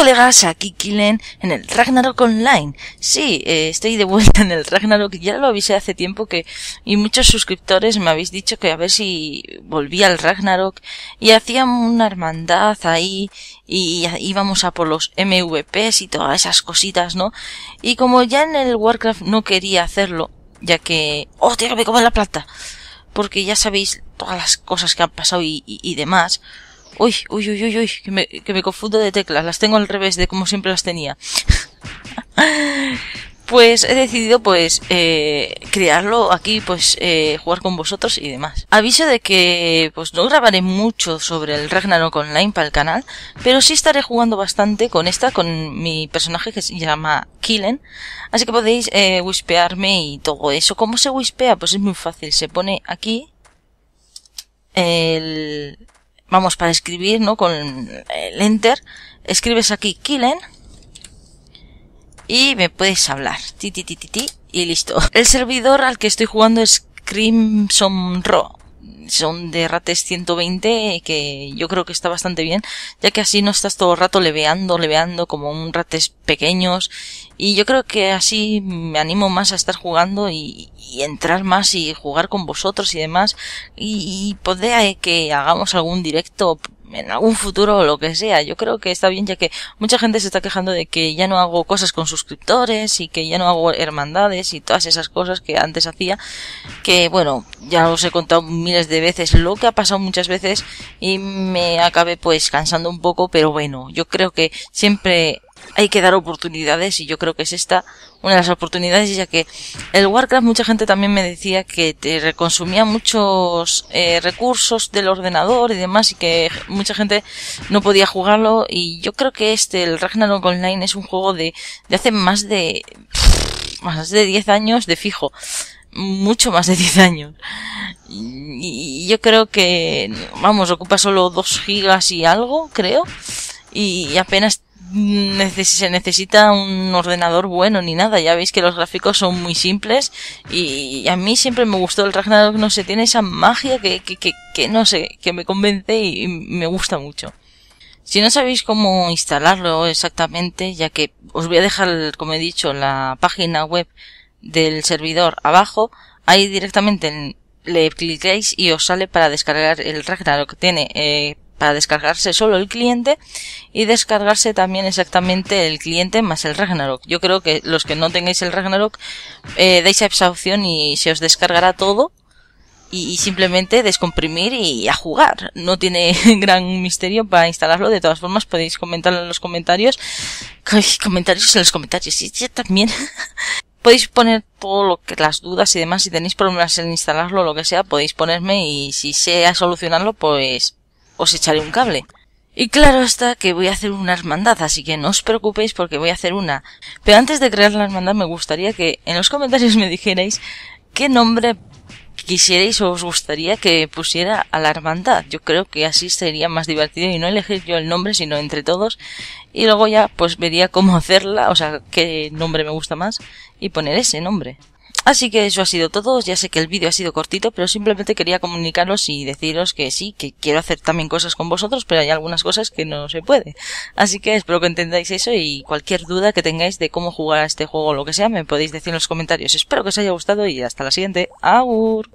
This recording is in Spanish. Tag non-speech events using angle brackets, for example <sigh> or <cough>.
colegas, aquí Kilen en el Ragnarok Online. Sí, eh, estoy de vuelta <laughs> en el Ragnarok, ya lo avisé hace tiempo que, y muchos suscriptores me habéis dicho que a ver si volvía al Ragnarok, y hacíamos una hermandad ahí, y íbamos a por los MVPs y todas esas cositas, ¿no? Y como ya en el Warcraft no quería hacerlo, ya que, oh, tío, que me comen la plata, porque ya sabéis todas las cosas que han pasado y, y demás, Uy, uy, uy, uy, que me, que me confundo de teclas, las tengo al revés de como siempre las tenía. <laughs> pues he decidido pues eh, crearlo aquí pues eh, jugar con vosotros y demás aviso de que pues no grabaré mucho sobre el Ragnarok Online para el canal pero sí estaré jugando bastante con esta con mi personaje que se llama Killen así que podéis eh, y todo eso ¿cómo se wispea? pues es muy fácil se pone aquí el vamos, para escribir, ¿no? Con el enter, escribes aquí killen y me puedes hablar. Ti, ti, ti, ti, y listo. El servidor al que estoy jugando es Crimson Ro, son de rates e 120 que yo creo que está bastante bien, ya que así no estás todo el rato leveando, leveando como un rates pequeños y yo creo que así me animo más a estar jugando y, entrar más y jugar con vosotros y demás y, y que hagamos algún directo en algún futuro o lo que sea. Yo creo que está bien ya que mucha gente se está quejando de que ya no hago cosas con suscriptores y que ya no hago hermandades y todas esas cosas que antes hacía. Que bueno, ya os he contado miles de veces lo que ha pasado muchas veces y me acabé pues cansando un poco, pero bueno, yo creo que siempre hay que dar oportunidades y yo creo que es esta una de las oportunidades ya que el Warcraft mucha gente también me decía que te reconsumía muchos eh, recursos del ordenador y demás y que mucha gente no podía jugarlo y yo creo que este el Ragnarok Online es un juego de, de hace más de más de 10 años de fijo mucho más de 10 años. Y yo creo que, vamos, ocupa solo 2 gigas y algo, creo. Y apenas se necesita un ordenador bueno ni nada. Ya veis que los gráficos son muy simples y, a mí siempre me gustó el Ragnarok. No sé, tiene esa magia que, que, que, que no sé, que me convence y, me gusta mucho. Si no sabéis cómo instalarlo exactamente, ya que os voy a dejar, como he dicho, la página web del servidor abajo, ahí directamente le clicáis y os sale para descargar el Ragnarok. Tiene eh, para descargarse solo el cliente y descargarse también exactamente el cliente más el Ragnarok. Yo creo que los que no tengáis el Ragnarok eh, a esa opción y se os descargará todo y, simplemente descomprimir y a jugar. No tiene <laughs> gran misterio para instalarlo. De todas formas podéis comentarlo en los comentarios. comentarios en los comentarios. Sí, también. <laughs> podéis poner todo lo que las dudas y demás si tenéis problemas en instalarlo o lo que sea podéis ponerme y si sé solucionarlo pues os echaré un cable. Y claro está que voy a hacer una hermandad, así que no os preocupéis porque voy a hacer una. Pero antes de crear la hermandad me gustaría que en los comentarios <laughs> me dijerais qué nombre quisierais o os gustaría que pusiera a la hermandad. Yo creo que así sería más divertido y no elegir yo el nombre, sino entre todos. Y luego ya pues vería cómo hacerla, o sea, qué nombre me gusta más y poner ese nombre. Así que eso ha sido todo, ya sé que el vídeo ha sido cortito, pero simplemente quería comunicaros y deciros que sí, que quiero hacer también cosas con vosotros, pero hay algunas cosas que no se puede. Así que espero que entendáis eso y cualquier duda que tengáis de cómo jugar a este juego o lo que sea, me podéis decir en los comentarios. Espero que os haya gustado y hasta la siguiente. ¡Agur!